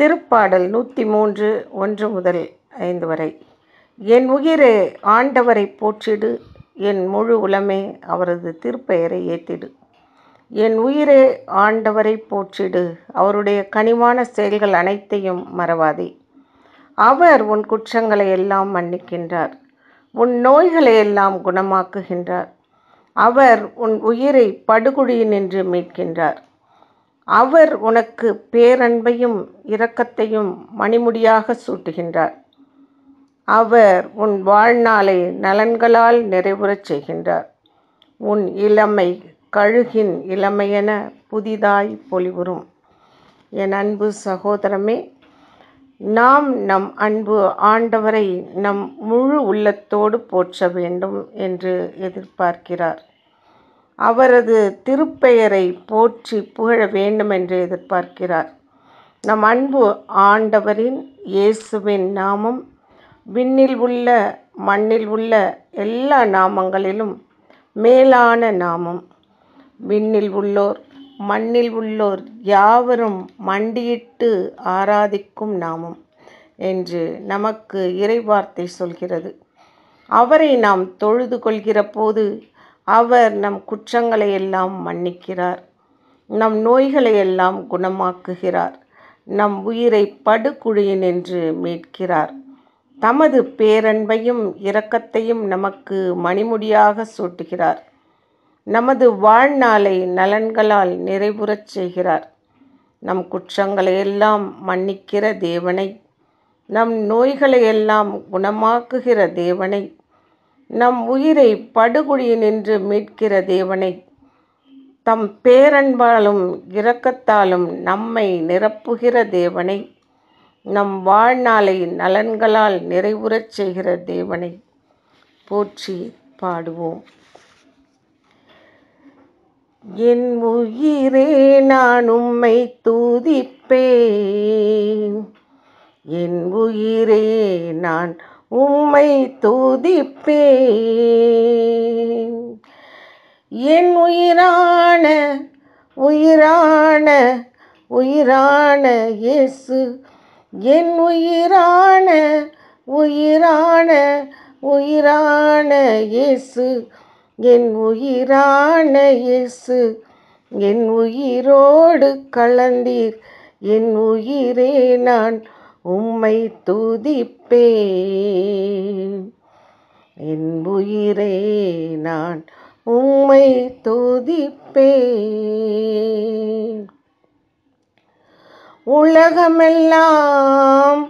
திருப்பாடல் நூற்றி மூன்று ஒன்று முதல் ஐந்து வரை என் உயிரே ஆண்டவரை போற்றிடு என் முழு உலமே அவரது திருப்பெயரை ஏற்றிடு என் உயிரே ஆண்டவரை போற்றிடு அவருடைய கனிவான செயல்கள் அனைத்தையும் மறவாதே அவர் உன் குற்றங்களை எல்லாம் மன்னிக்கின்றார் உன் நோய்களை எல்லாம் குணமாக்குகின்றார் அவர் உன் உயிரை படுகுழியினின்று மீட்கின்றார் அவர் உனக்கு பேரன்பையும் இரக்கத்தையும் மணிமுடியாக சூட்டுகின்றார் அவர் உன் வாழ்நாளை நலன்களால் நிறைவுறச் செய்கின்றார் உன் இளமை கழுகின் இளமையென புதிதாய் பொலிவுறும் என் அன்பு சகோதரமே நாம் நம் அன்பு ஆண்டவரை நம் முழு உள்ளத்தோடு போற்ற வேண்டும் என்று எதிர்பார்க்கிறார் அவரது திருப்பெயரை போற்றி புகழ வேண்டும் என்று எதிர்பார்க்கிறார் நம் அன்பு ஆண்டவரின் இயேசுவின் நாமம் விண்ணில் உள்ள மண்ணில் உள்ள எல்லா நாமங்களிலும் மேலான நாமம் விண்ணில் உள்ளோர் மண்ணில் உள்ளோர் யாவரும் மண்டியிட்டு ஆராதிக்கும் நாமம் என்று நமக்கு இறைவார்த்தை சொல்கிறது அவரை நாம் தொழுது கொள்கிற போது அவர் நம் குற்றங்களை எல்லாம் மன்னிக்கிறார் நம் நோய்களை எல்லாம் குணமாக்குகிறார் நம் உயிரை படுகுழியின் என்று மீட்கிறார் தமது பேரன்பையும் இரக்கத்தையும் நமக்கு மணிமுடியாக சூட்டுகிறார் நமது வாழ்நாளை நலன்களால் நிறைவுறச் செய்கிறார் நம் குற்றங்களை எல்லாம் மன்னிக்கிற தேவனை நம் நோய்களை எல்லாம் குணமாக்குகிற தேவனை நம் உயிரை நின்று மீட்கிற தேவனை தம் பேரன்பாலும் இரக்கத்தாலும் நம்மை நிரப்புகிற தேவனை நம் வாழ்நாளை நலன்களால் நிறைவுறச் செய்கிற தேவனை போற்றி பாடுவோம் என் உயிரே நான் உம்மை தூதிப்பேன் என் உயிரே நான் உம்மை துதிப்பே என் உயிரான உயிரான உயிரான இயேசு என் உயிரான உயிரான உயிரான இயேசு என் உயிரான இயேசு என் உயிரோடு கலந்தீர் என் உயிரே நான் உம்மை துதிப்பே என் உயிரே நான் உம்மை துதிப்பே உலகமெல்லாம்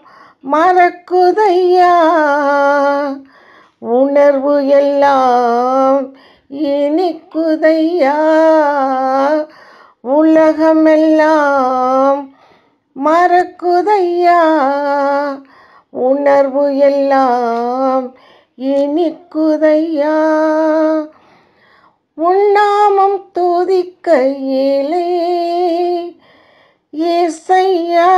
மறக்குதையா உணர்வு எல்லாம் இனிக்குதையா உலகமெல்லாம் மறக்குதையா உணர்வு எல்லாம் இனிக்குதையா உண்ணாமம் துதிக்க இலே இசையா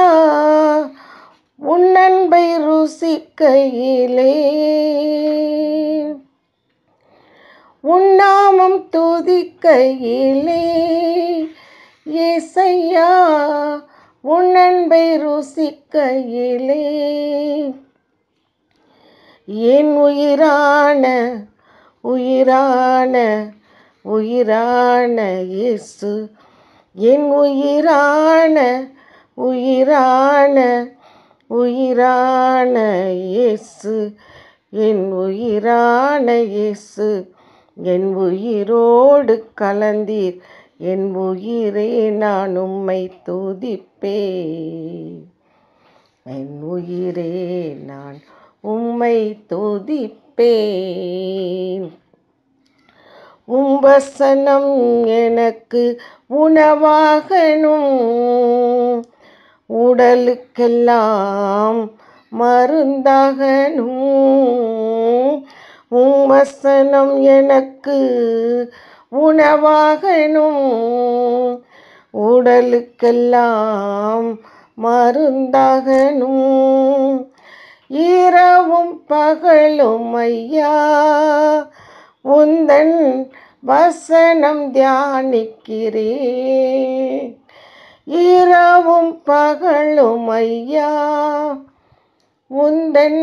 உன்னன்பை ருசிக்க ருசிக்கையிலே உண்ணாமம் இலே இசையா உன்னன்பை ருசிக்கையிலே என் உயிரான உயிரான உயிரான இயேசு என் உயிரான உயிரான உயிரான இயேசு என் உயிரான இயேசு என் உயிரோடு கலந்தீர் என் உயிரே நான் உம்மை துதிப்பே என் உயிரே நான் உம்மை துதிப்பே உம்பசனம் எனக்கு உணவாகணும் உடலுக்கெல்லாம் மருந்தாகணும் உம்பசனம் எனக்கு உணவாகணும் உடலுக்கெல்லாம் மருந்தாகணும் இரவும் பகலும் ஐயா உந்தன் வசனம் தியானிக்கிறேன் இரவும் பகலும் ஐயா உந்தன்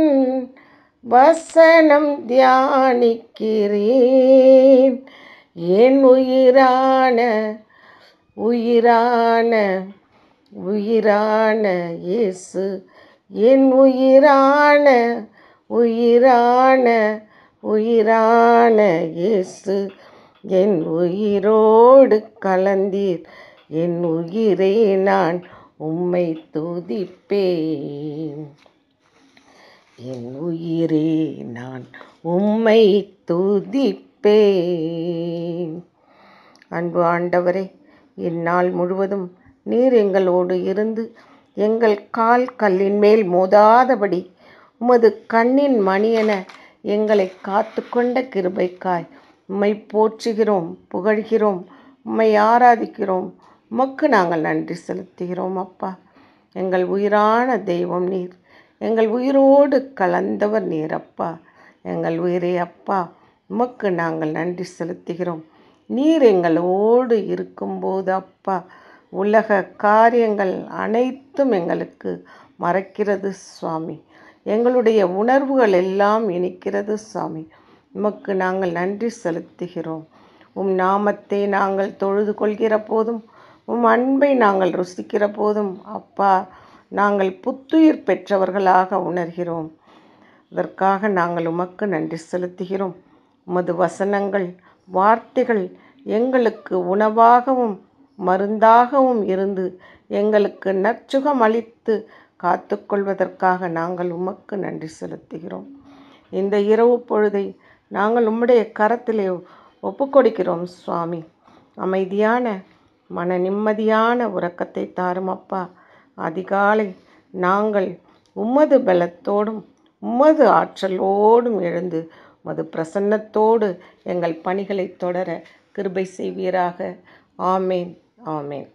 வசனம் தியானிக்கிறேன் என் உயிரான உயிரான உயிரான இயேசு என் உயிரான உயிரான உயிரான இயேசு என் உயிரோடு கலந்தீர் என் உயிரே நான் உம்மை துதிப்பேன் என் உயிரே நான் உம்மை துதிப்பேன் பே அன்பு ஆண்டவரே இந்நாள் முழுவதும் நீர் எங்களோடு இருந்து எங்கள் கால் கல்லின் மேல் மோதாதபடி உமது கண்ணின் மணியென எங்களை காத்து கொண்ட கிருபைக்காய் உம்மை போற்றுகிறோம் புகழ்கிறோம் உம்மை ஆராதிக்கிறோம் உமக்கு நாங்கள் நன்றி செலுத்துகிறோம் அப்பா எங்கள் உயிரான தெய்வம் நீர் எங்கள் உயிரோடு கலந்தவர் நீர் அப்பா எங்கள் உயிரே அப்பா உமக்கு நாங்கள் நன்றி செலுத்துகிறோம் நீர் எங்களோடு இருக்கும்போது அப்பா உலக காரியங்கள் அனைத்தும் எங்களுக்கு மறைக்கிறது சுவாமி எங்களுடைய உணர்வுகள் எல்லாம் இனிக்கிறது சுவாமி உமக்கு நாங்கள் நன்றி செலுத்துகிறோம் உம் நாமத்தை நாங்கள் தொழுது கொள்கிற போதும் உம் அன்பை நாங்கள் ருசிக்கிற போதும் அப்பா நாங்கள் புத்துயிர் பெற்றவர்களாக உணர்கிறோம் அதற்காக நாங்கள் உமக்கு நன்றி செலுத்துகிறோம் உமது வசனங்கள் வார்த்தைகள் எங்களுக்கு உணவாகவும் மருந்தாகவும் இருந்து எங்களுக்கு நற்சுகம் அளித்து காத்துக்கொள்வதற்காக நாங்கள் உமக்கு நன்றி செலுத்துகிறோம் இந்த இரவு பொழுதை நாங்கள் உம்முடைய கரத்திலே ஒப்புக்கொடுக்கிறோம் சுவாமி அமைதியான மன நிம்மதியான உறக்கத்தை தாரும் அப்பா அதிகாலை நாங்கள் உமது பலத்தோடும் உமது ஆற்றலோடும் எழுந்து மது பிரசன்னத்தோடு எங்கள் பணிகளை தொடர கிருபை செய்வீராக ஆமேன் ஆமேன்